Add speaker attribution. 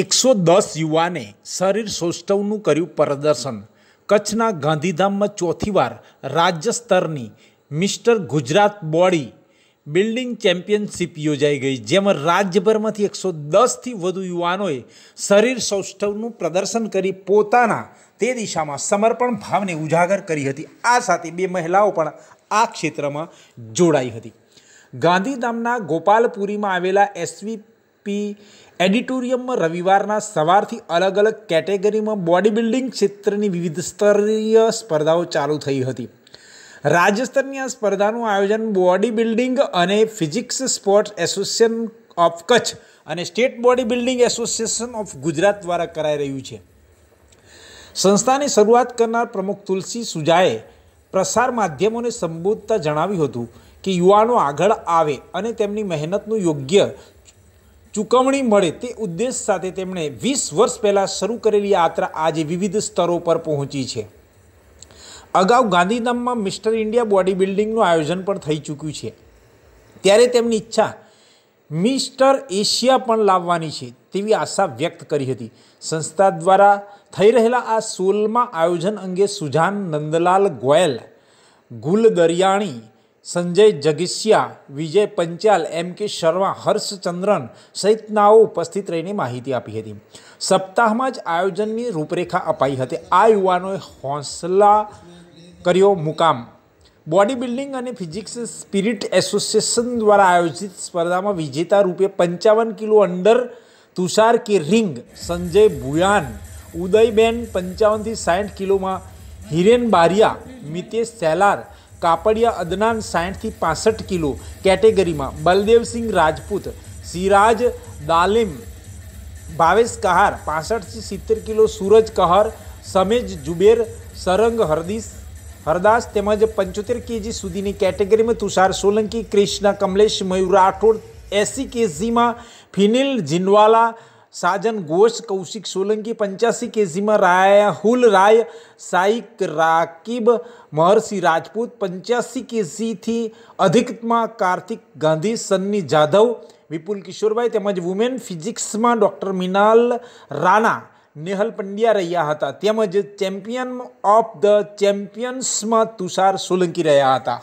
Speaker 1: એકસો દસ યુવાને શરીર સૌષ્ઠવનું કર્યું પ્રદર્શન કચ્છના ગાંધીધામમાં ચોથી વાર રાજ્ય સ્તરની mister Gujarat body building championship યોજાઈ ગઈ જેમાં રાજ્યભરમાંથી એકસો દસથી વધુ યુવાનોએ શરીર સૌષ્ઠવનું પ્રદર્શન કરી પોતાના તે દિશામાં સમર્પણ ભાવને ઉજાગર કરી હતી આ સાથે બે મહિલાઓ પણ આ ક્ષેત્રમાં જોડાઈ હતી ગાંધીધામના ગોપાલપુરીમાં આવેલા એસવી પી એડિટોરિયમમાં રવિવારના સવારથી અલગ અલગ કેટેગરીમાં બોડી બિલ્ડિંગ ક્ષેત્રની વિવિધ સ્તરીય સ્પર્ધાઓ ચાલુ થઈ હતી રાજ્યસ્તરની આ સ્પર્ધાનું આયોજન બોડી બિલ્ડિંગ અને physics sports association of Kutch અને state body building association of Gujarat દ્વારા કરાઈ રહ્યું છે સંસ્થાની શરૂઆત કરનાર પ્રમુખ તુલસી સુજાએ પ્રસાર માધ્યમોને સંબોધતા જણાવ્યું હતું કે યુવાનો આગળ આવે અને તેમની મહેનતનું યોગ્ય ચૂકવણી મળે તે ઉદ્દેશ સાથે તેમણે વીસ વર્ષ પહેલાં શરૂ કરેલી યાત્રા આજે વિવિધ સ્તરો પર પહોંચી છે અગાઉ ગાંધીધામમાં મિસ્ટર ઇન્ડિયા બોડી બિલ્ડિંગનું આયોજન પણ થઈ ચૂક્યું છે ત્યારે તેમની ઈચ્છા મિસ્ટર એશિયા પણ લાવવાની છે તેવી આશા વ્યક્ત કરી હતી સંસ્થા દ્વારા થઈ રહેલા આ સોલમાં આયોજન અંગે સુજાન નંદલાલ ગોયલ ગુલ દરિયાણી સંજય જગીસિયા વિજય પંચાલ એમ કે શર્મા હર્ષચંદ્રન સહિતનાઓ ઉપસ્થિત રહીને માહિતી આપી હતી સપ્તાહમાં જ આયોજનની રૂપરેખા અપાઈ હતી આ યુવાનોએ હોંસલા કર્યો મુકામ બોડી બિલ્ડિંગ અને ફિઝિક્સ સ્પિરિટ એસોસિએશન દ્વારા આયોજિત સ્પર્ધામાં વિજેતા રૂપે પંચાવન કિલો અંડર તુષાર કે રિંગ સંજય ભુયાન ઉદયબેન પંચાવનથી સાઠ કિલોમાં હિરેન બારિયા મિતેશ સેલાર કાપડિયા અદનાન સાઠથી પાસઠ કિલો કેટેગરીમાં બલદેવસિંહ રાજપૂત સિરાજ દાલિમ ભાવેશ કહાર પાસઠથી સિત્તેર કિલો સૂરજ કહાર સમેજ જુબેર સરંગ હરદીશ હરદાસ તેમજ પંચોતેર કેજી સુધીની કેટેગરીમાં તુષાર સોલંકી ક્રિષ્ના કમલેશ મયુર રાઠોડ એસી કેજીમાં ફિનિલ જીનવાલા સાજન ઘોષ કૌશિક સોલંકી પંચ્યાસી કેજીમાં હુલ રાય સાઈક રાકિબ મહર્ષિ રાજપૂત પંચ્યાસી કેજીથી અધિકમાં કાર્તિક ગાંધી સન્ની જાધવ વિપુલ કિશોરભાઈ તેમજ વુમેન ફિઝિક્સમાં ડૉક્ટર મિનાલ રાણા નેહલ પંડ્યા રહ્યા હતા તેમજ ચેમ્પિયન ઓફ ધ ચેમ્પિયન્સમાં તુષાર સોલંકી રહ્યા હતા